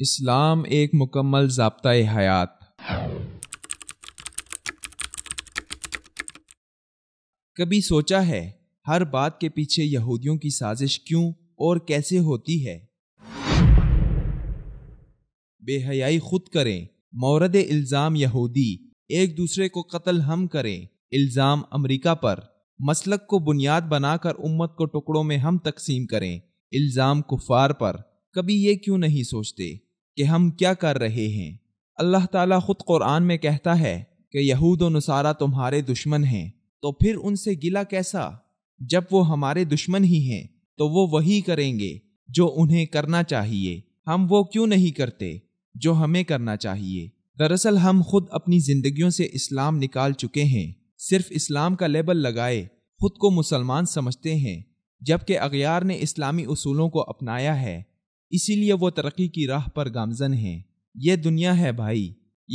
इस्लाम एक मुकम्मल जबता हयात कभी सोचा है हर बात के पीछे यहूदियों की साजिश क्यों और कैसे होती है बेहयाई खुद करें मौरद इल्ज़ाम यहूदी एक दूसरे को कत्ल हम करें इल्ज़ाम अमेरिका पर मसलक को बुनियाद बनाकर उम्मत को टुकड़ों में हम तकसीम करें इल्ज़ाम कुफार पर कभी ये क्यों नहीं सोचते कि हम क्या कर रहे हैं अल्लाह ताला खुद कुरान में कहता है कि यहूद नसारा तुम्हारे दुश्मन हैं तो फिर उनसे गिला कैसा जब वो हमारे दुश्मन ही हैं तो वो वही करेंगे जो उन्हें करना चाहिए हम वो क्यों नहीं करते जो हमें करना चाहिए दरअसल हम खुद अपनी जिंदगियों से इस्लाम निकाल चुके हैं सिर्फ इस्लाम का लेबल लगाए खुद को मुसलमान समझते हैं जबकि अगयार ने इस्लामी उसूलों को अपनाया है इसीलिए वो तरक्की की राह पर गामजन हैं यह दुनिया है भाई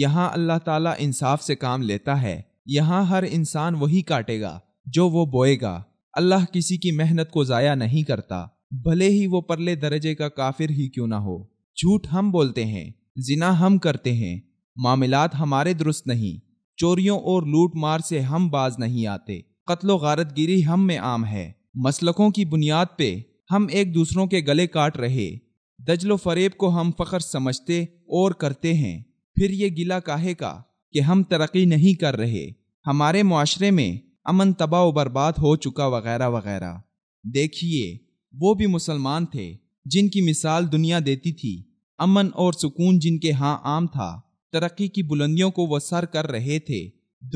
यहाँ अल्लाह ताला इंसाफ से काम लेता है यहाँ हर इंसान वही काटेगा जो वो बोएगा अल्लाह किसी की मेहनत को ज़ाया नहीं करता भले ही वो परले दर्जे का काफिर ही क्यों ना हो झूठ हम बोलते हैं जिना हम करते हैं मामलात हमारे दुरुस्त नहीं चोरियों और लूट मार से हम बाज नहीं आते कत्लो गारत गिरी हम में आम है मसलकों की बुनियाद पे हम एक दूसरों के गले काट रहे दजलो फरेब को हम फ़ख्र समझते और करते हैं फिर ये गिला काहे का कि हम तरक्की नहीं कर रहे हमारे माशरे में अमन तबाह बर्बाद हो चुका वगैरह वगैरह देखिए वो भी मुसलमान थे जिनकी मिसाल दुनिया देती थी अमन और सुकून जिनके हाँ आम था तरक्की की बुलंदियों को वह सर कर रहे थे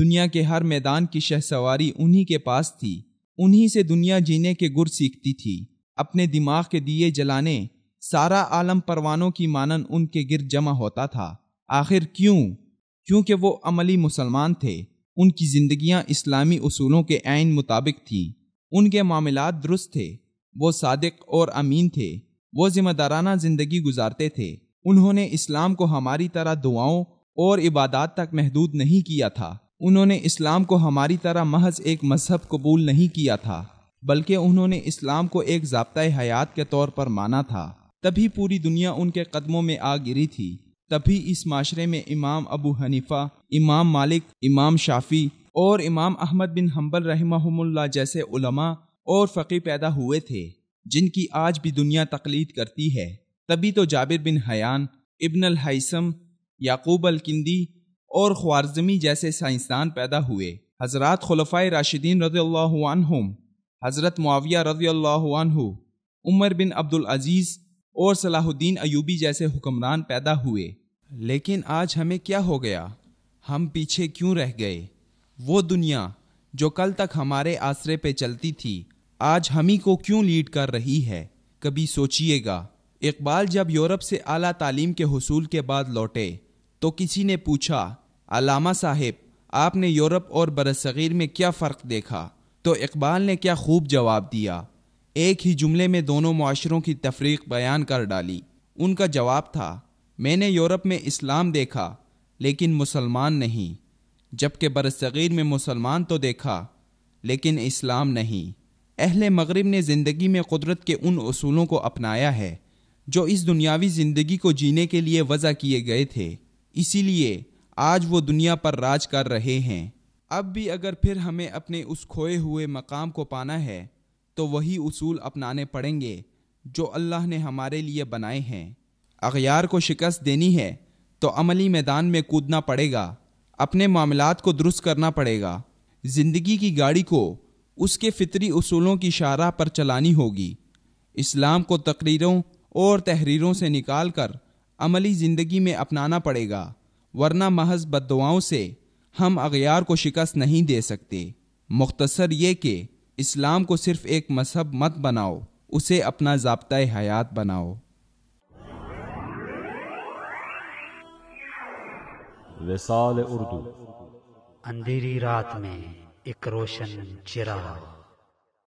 दुनिया के हर मैदान की शहसवारी उन्हीं के पास थी उन्हीं से दुनिया जीने के गुर सीखती थी अपने दिमाग के दिए जलाने सारा आलम परवानों की मानन उनके गिर जमा होता था आखिर क्यों क्योंकि वो अमली मुसलमान थे उनकी ज़िंदियाँ इस्लामी असूलों के आन मुताबिक थीं उनके मामला दुरुस्त थे वो सादक और अमीन थे वो ज़िम्मेदाराना ज़िंदगी गुजारते थे उन्होंने इस्लाम को हमारी तरह दुआओं और इबादत तक महदूद नहीं किया था उन्होंने इस्लाम को हमारी तरह महज एक मजहब कबूल नहीं किया था बल्कि उन्होंने इस्लाम को एक जबता हयात के तौर पर माना था तभी पूरी दुनिया उनके कदमों में आ गिरी थी तभी इस माशरे में इमाम अबू हनीफा इमाम मालिक इमाम शाफी और इमाम अहमद बिन हम्बल रहमहुल्ला जैसे उलमा और फ़कीर पैदा हुए थे जिनकी आज भी दुनिया तकलीद करती है तभी तो Jabir bin Hayyan Ibn Haytham Yaqub Alkindi और ख्वारजमी जैसे साइंसदान पैदा हुए हज़रत खलफ़ा राशिदीन रज़ी हज़रत मुआविया रज़ी उमर बिन अब्दुल अज़ीज़ और सलाहुद्दीन अयूबी जैसे हुक्मरान पैदा हुए लेकिन आज हमें क्या हो गया हम पीछे क्यों रह गए वो दुनिया जो कल तक हमारे आसरे पे चलती थी आज हम ही को क्यों लीड कर रही है कभी सोचिएगा इकबाल जब यूरोप से आला तालीम के हसूल के बाद लौटे तो किसी ने पूछा अलामा साहेब आपने यूरोप और बरसगीर में क्या फ़र्क देखा तो इकबाल ने क्या खूब जवाब दिया एक ही जुमले में दोनों माशरों की तफरीक बयान कर डाली उनका जवाब था मैंने यूरोप में इस्लाम देखा लेकिन मुसलमान नहीं जबकि बरसग़ीर में मुसलमान तो देखा लेकिन इस्लाम नहीं अहल मगरब ने ज़िंदगी में कुदरत के उन असूलों को अपनाया है जो इस दुनियावी ज़िंदगी को जीने के लिए वज़ा किए गए थे इसीलिए आज वो दुनिया पर राज कर रहे हैं अब भी अगर फिर हमें अपने उस खोए हुए मकाम को पाना है तो वही उसूल अपनाने पड़ेंगे जो अल्लाह ने हमारे लिए बनाए हैं अगयार को शिकस्त देनी है तो अमली मैदान में कूदना पड़ेगा अपने मामलात को दुरुस्त करना पड़ेगा ज़िंदगी की गाड़ी को उसके फितरी उसूलों की शारा पर चलानी होगी इस्लाम को तकरीरों और तहरीरों से निकाल कर अमली ज़िंदगी में अपनाना पड़ेगा वरना महज बदवाओं से हम अगयार को शिकस्त नहीं दे सकते मुख्तसर ये कि इस्लाम को सिर्फ एक मजहब मत बनाओ उसे अपना जबता हयात बनाओ विसाल उर्दू अंधेरी रात में एक रोशन चिराग